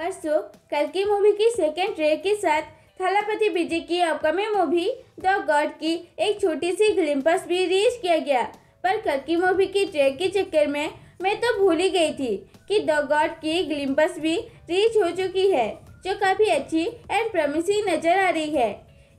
परसों कल की मूवी की सेकेंड ट्रे के साथ थलापति विजय की अपकमिंग मूवी द गॉड की एक छोटी सी ग्लिम्पस भी रिलीज किया गया पर कल की मूवी की ट्रेक के चक्कर में मैं तो भूल ही गई थी कि द गॉड की ग्लिम्पस भी रिलीज हो चुकी है जो काफ़ी अच्छी एंड प्रमिसिंग नज़र आ रही है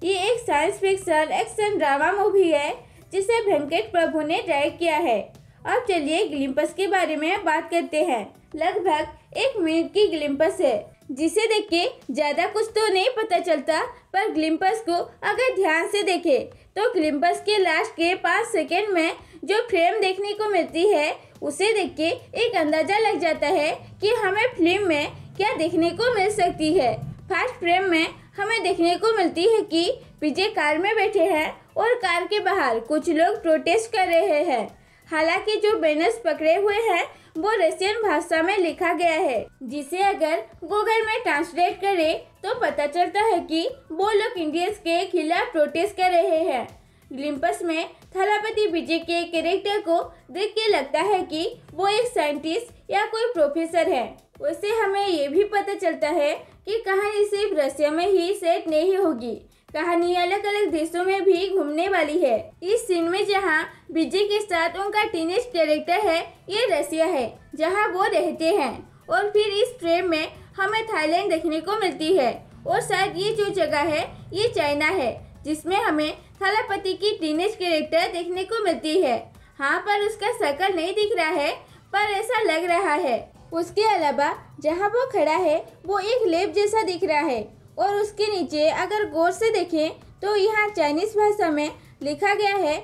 ये एक science fiction action drama movie है जिसे वेंकट प्रभु ने डायरेक्ट किया है अब चलिए ग्लिम्पस के बारे में बात करते हैं लगभग एक मिनट की ग्लिम्पस है जिसे देख के ज़्यादा कुछ तो नहीं पता चलता पर ग्लिम्पस को अगर ध्यान से देखे तो ग्लिम्पस के लास्ट के पाँच सेकेंड में जो फ्रेम देखने को मिलती है उसे देख के एक अंदाज़ा लग जाता है कि हमें फिल्म में क्या देखने को मिल सकती है फर्स्ट फ्रेम में हमें देखने को मिलती है कि विजय कार में बैठे हैं और कार के बाहर कुछ लोग प्रोटेस्ट कर रहे हैं हालांकि जो बैनर्स पकड़े हुए हैं वो रशियन भाषा में लिखा गया है जिसे अगर गूगल में ट्रांसलेट करे तो पता चलता है कि वो लोग इंडियंस के खिलाफ प्रोटेस्ट कर रहे हैं ग्लिम्पस में थलापति विजय के कैरेक्टर को देख के लगता है कि वो एक साइंटिस्ट या कोई प्रोफेसर है उससे हमें ये भी पता चलता है कि कहानी सिर्फ रशिया में ही सेट नहीं होगी कहानी अलग अलग देशों में भी घूमने वाली है इस सीन में जहाँ विजय के साथ उनका टीनेज कैरेक्टर है ये रसिया है जहाँ वो रहते हैं और फिर इस ट्रेन में हमें थाईलैंड देखने को मिलती है और शायद ये जो जगह है ये चाइना है जिसमें हमें थलापति की टीनेज कैरेक्टर देखने को मिलती है हाँ पर उसका शक्ल नहीं दिख रहा है पर ऐसा लग रहा है उसके अलावा जहाँ वो खड़ा है वो एक लेप जैसा दिख रहा है और उसके नीचे अगर गौर से देखें तो यहाँ चाइनीज भाषा में लिखा गया है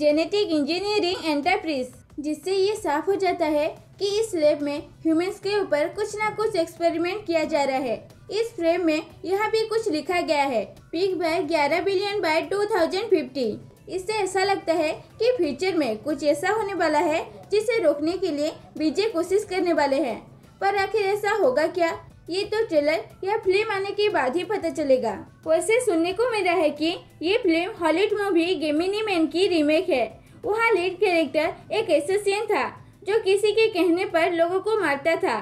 जेनेटिक इंजीनियरिंग एंटरप्रीज जिससे ये साफ हो जाता है कि इस लैब में ह्यूमंस के ऊपर कुछ ना कुछ एक्सपेरिमेंट किया जा रहा है इस फ्रेम में यहाँ भी कुछ लिखा गया है पीक बाय 11 बिलियन बाय 2050 इससे ऐसा लगता है कि फ्यूचर में कुछ ऐसा होने वाला है जिसे रोकने के लिए बीजे कोशिश करने वाले हैं पर आखिर ऐसा होगा क्या ये तो ट्रेलर या फिल्म आने के बाद ही पता चलेगा वैसे सुनने को मिला है कि ये film Hollywood movie Gemini man की रीमेक है वहाँ लीड कैरेक्टर एक एसोसियन था जो किसी के कहने पर लोगों को मारता था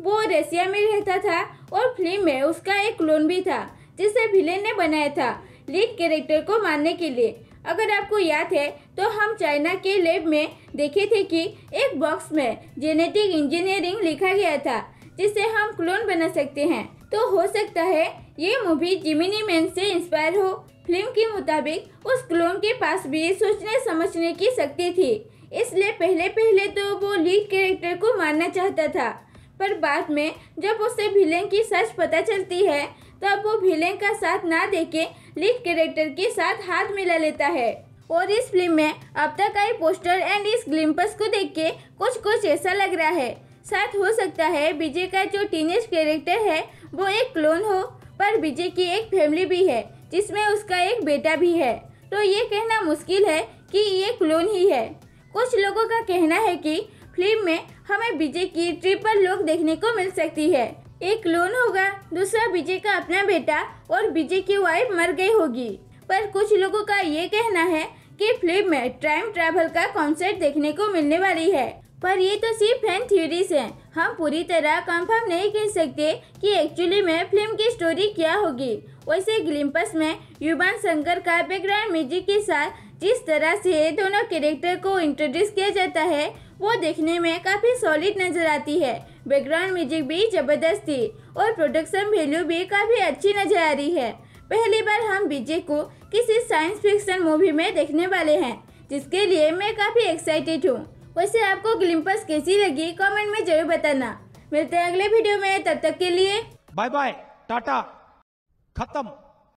वो रशिया में रहता था और फिल्म में उसका एक क्लोन भी था जिसे विलेन ने बनाया था लीड कैरेक्टर को मारने के लिए अगर आपको याद है तो हम चाइना के लैब में देखे थे कि एक बॉक्स में जेनेटिक इंजीनियरिंग लिखा गया था जिससे हम क्लोन बना सकते हैं तो हो सकता है ये मूवी जिमिनी मैन से इंस्पायर हो फिल्म के मुताबिक उस क्लोन के पास भी सोचने समझने की शक्ति थी इसलिए पहले पहले तो वो लीड कैरेक्टर को मारना चाहता था पर बाद में जब उसे भिलेन की सच पता चलती है तब वो भिलेन का साथ ना देके लीड कैरेक्टर के साथ हाथ मिला लेता है और इस फिल्म में अब तक आई पोस्टर एंड इस ग्लिम्पस को देख के कुछ कुछ ऐसा लग रहा है साथ हो सकता है विजय का जो टीनेज कैरेक्टर है वो एक क्लोन हो पर विजय की एक फैमिली भी है जिसमें उसका एक बेटा भी है तो ये कहना मुश्किल है कि ये क्लोन ही है कुछ लोगों का कहना है कि फिल्म में हमें विजय की ट्रिपल लोग देखने को मिल सकती है एक क्लोन होगा दूसरा विजय का अपना बेटा और विजय की वाइफ मर गई होगी पर कुछ लोगों का ये कहना है कि फिल्म में टाइम ट्रैवल का कॉन्सेप्ट देखने को मिलने वाली है पर ये तो सिर्फ फैन थ्योरीज हैं हम पूरी तरह कंफर्म नहीं कह सकते कि एक्चुअली में फिल्म की स्टोरी क्या होगी वैसे ग्लिम्पस में युवान शंकर का बैकग्राउंड म्यूजिक के साथ जिस तरह से दोनों कैरेक्टर को इंट्रोड्यूस किया जाता है वो देखने में काफ़ी सॉलिड नज़र आती है बैकग्राउंड म्यूजिक भी ज़बरदस्त थी और प्रोडक्शन वैल्यू भी काफ़ी अच्छी नज़र आ रही है पहली बार हम विजय को किसी साइंस फिक्शन मूवी में देखने वाले हैं जिसके लिए मैं काफ़ी एक्साइटेड हूँ वैसे आपको ग्लिम्पस कैसी लगी कमेंट में जरूर बताना मिलते हैं अगले वीडियो में तब तक के लिए बाय बाय टाटा खत्म